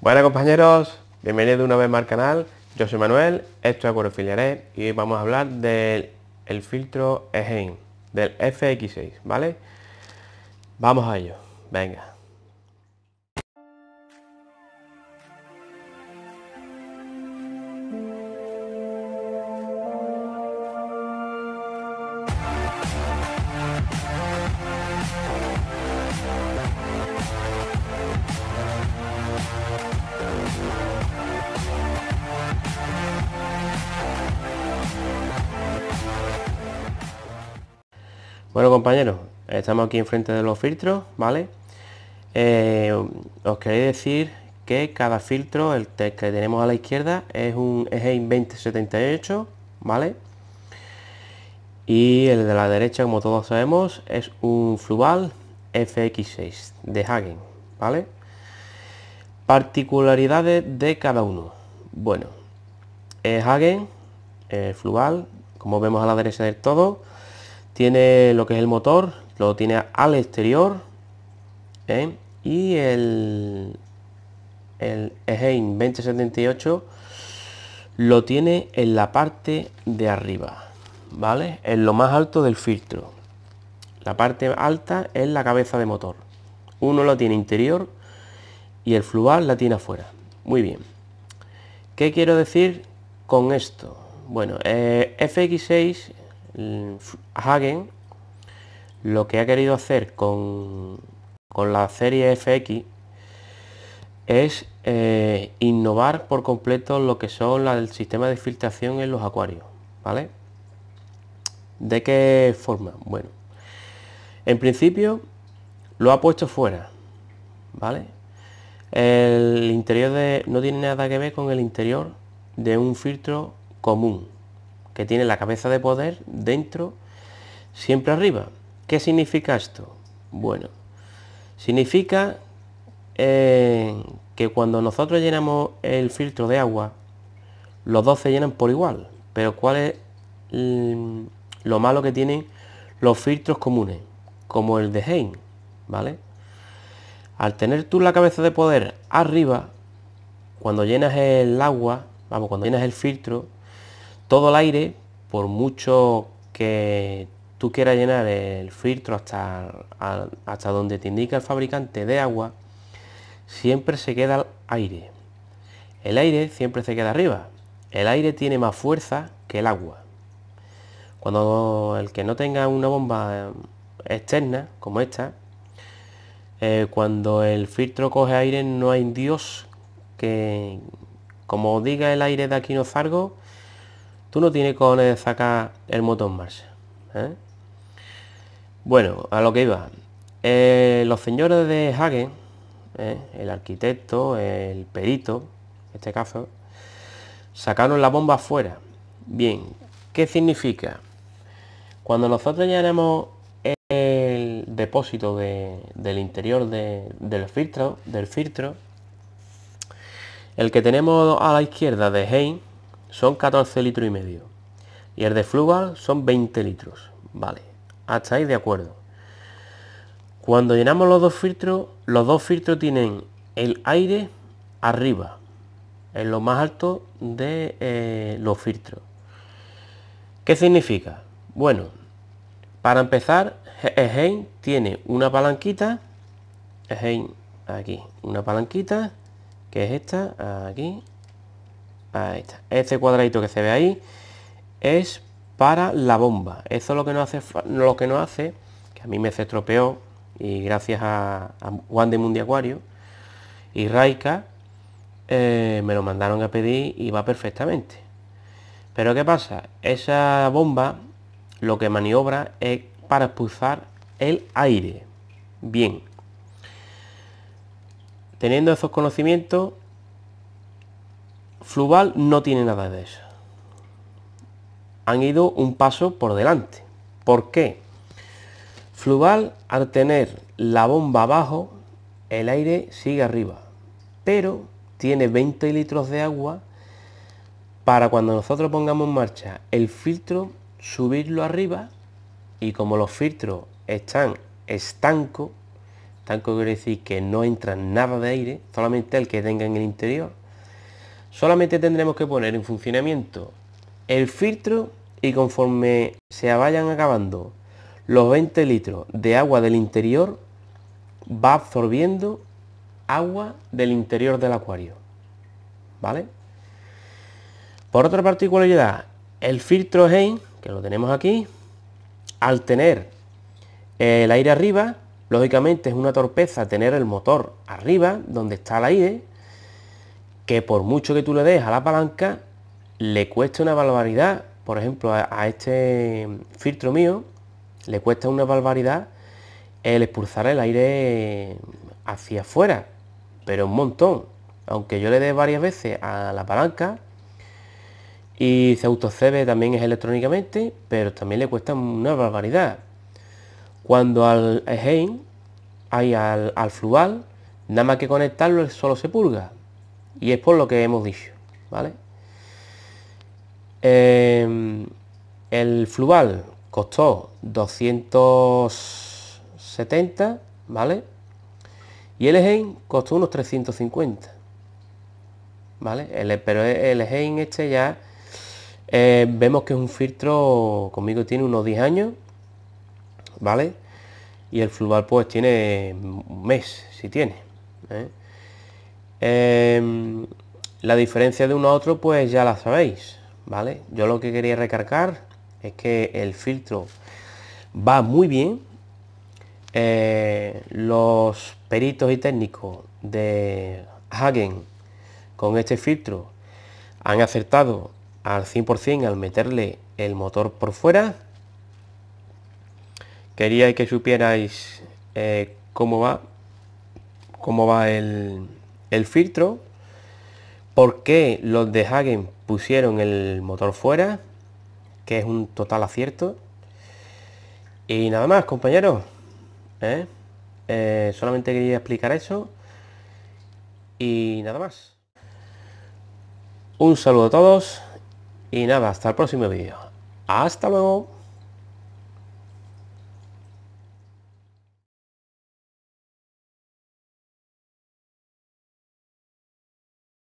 Buenas compañeros, bienvenidos una vez más al canal, yo soy Manuel, esto es Acuarofiliaré y vamos a hablar del filtro EGEN, del FX6, ¿vale? Vamos a ello, venga. Bueno compañeros, estamos aquí enfrente de los filtros, ¿vale? Eh, os quería decir que cada filtro, el que tenemos a la izquierda, es un eje 2078, ¿vale? Y el de la derecha, como todos sabemos, es un Fluval FX6 de Hagen, ¿vale? Particularidades de cada uno. Bueno, Hagen, el Fluval, como vemos a la derecha del todo, tiene lo que es el motor, lo tiene al exterior. ¿eh? Y el, el 2078 lo tiene en la parte de arriba, ¿vale? En lo más alto del filtro. La parte alta es la cabeza de motor. Uno lo tiene interior y el fluval la tiene afuera. Muy bien. ¿Qué quiero decir con esto? Bueno, eh, FX6 Mm, Hagen lo que ha querido hacer con, con la serie FX es eh, innovar por completo lo que son los el sistema de filtración en los acuarios. ¿Vale? ¿De qué forma? Bueno, en principio lo ha puesto fuera. ¿Vale? El interior de, no tiene nada que ver con el interior de un filtro común que tiene la cabeza de poder dentro, siempre arriba. ¿Qué significa esto? Bueno, significa eh, que cuando nosotros llenamos el filtro de agua, los dos se llenan por igual. Pero ¿cuál es mm, lo malo que tienen los filtros comunes? Como el de Heine, ¿vale? Al tener tú la cabeza de poder arriba, cuando llenas el agua, vamos, cuando llenas el filtro, todo el aire, por mucho que tú quieras llenar el filtro hasta, hasta donde te indica el fabricante de agua, siempre se queda el aire. El aire siempre se queda arriba. El aire tiene más fuerza que el agua. Cuando el que no tenga una bomba eh, externa como esta, eh, cuando el filtro coge aire no hay Dios que, como diga el aire de Aquino no zargo, Tú no tienes con de sacar el motor en marcha. ¿eh? Bueno, a lo que iba. Eh, los señores de Hagen, ¿eh? el arquitecto, el perito, en este caso, sacaron la bomba afuera. Bien, ¿qué significa? Cuando nosotros tenemos el depósito del interior del filtro, del filtro, el que tenemos a la izquierda de Hein, son 14 litros y medio. Y el de Flugal son 20 litros. Vale, hasta ahí de acuerdo. Cuando llenamos los dos filtros, los dos filtros tienen el aire arriba, en lo más alto de eh, los filtros. ¿Qué significa? Bueno, para empezar, Hein tiene una palanquita, aquí, una palanquita, que es esta, aquí, Ahí Este cuadradito que se ve ahí es para la bomba. Eso es lo que no hace, lo que no hace, que a mí me se estropeó y gracias a, Juan de Mundi Acuario y Raika eh, me lo mandaron a pedir y va perfectamente. Pero ¿qué pasa? Esa bomba lo que maniobra es para expulsar el aire. Bien. Teniendo esos conocimientos, Fluval no tiene nada de eso. Han ido un paso por delante. ¿Por qué? Fluval, al tener la bomba abajo, el aire sigue arriba, pero tiene 20 litros de agua para cuando nosotros pongamos en marcha el filtro, subirlo arriba y como los filtros están estancos, estanco quiere decir que no entra nada de aire, solamente el que tenga en el interior, Solamente tendremos que poner en funcionamiento el filtro y conforme se vayan acabando los 20 litros de agua del interior, va absorbiendo agua del interior del acuario. ¿Vale? Por otra particularidad, el filtro Hein, que lo tenemos aquí, al tener el aire arriba, lógicamente es una torpeza tener el motor arriba, donde está el aire, que por mucho que tú le des a la palanca, le cuesta una barbaridad. Por ejemplo, a, este filtro mío le cuesta una barbaridad el expulsar el aire hacia afuera, pero un montón. Aunque yo le dé varias veces a la palanca y se autocebe también es electrónicamente, pero también le cuesta una barbaridad. Cuando al eje hay al, al Fluval, nada más que conectarlo, el solo se pulga y es por lo que hemos dicho, ¿vale? Em, el fluval costó 270, ¿vale? Y el Egein costó unos 350, ¿vale? pero e, el Egein este ya eh, vemos que es un filtro, conmigo tiene unos 10 años, ¿vale? Y el fluval pues tiene un mes, si tiene, ¿eh? Em, la diferencia de uno a otro pues ya la sabéis, ¿vale? Yo lo que quería recargar es que el filtro va muy bien. Eh, los peritos y técnicos de Hagen con este filtro han acertado al 100% al meterle el motor por fuera. Quería que supierais eh, cómo va cómo va el, el filtro, porque los de Hagen pusieron el motor fuera, que es un total acierto. Y nada más, compañeros. ¿eh? Eh, solamente quería explicar eso. Y nada más. Un saludo a todos. Y nada, hasta el próximo vídeo. Hasta luego.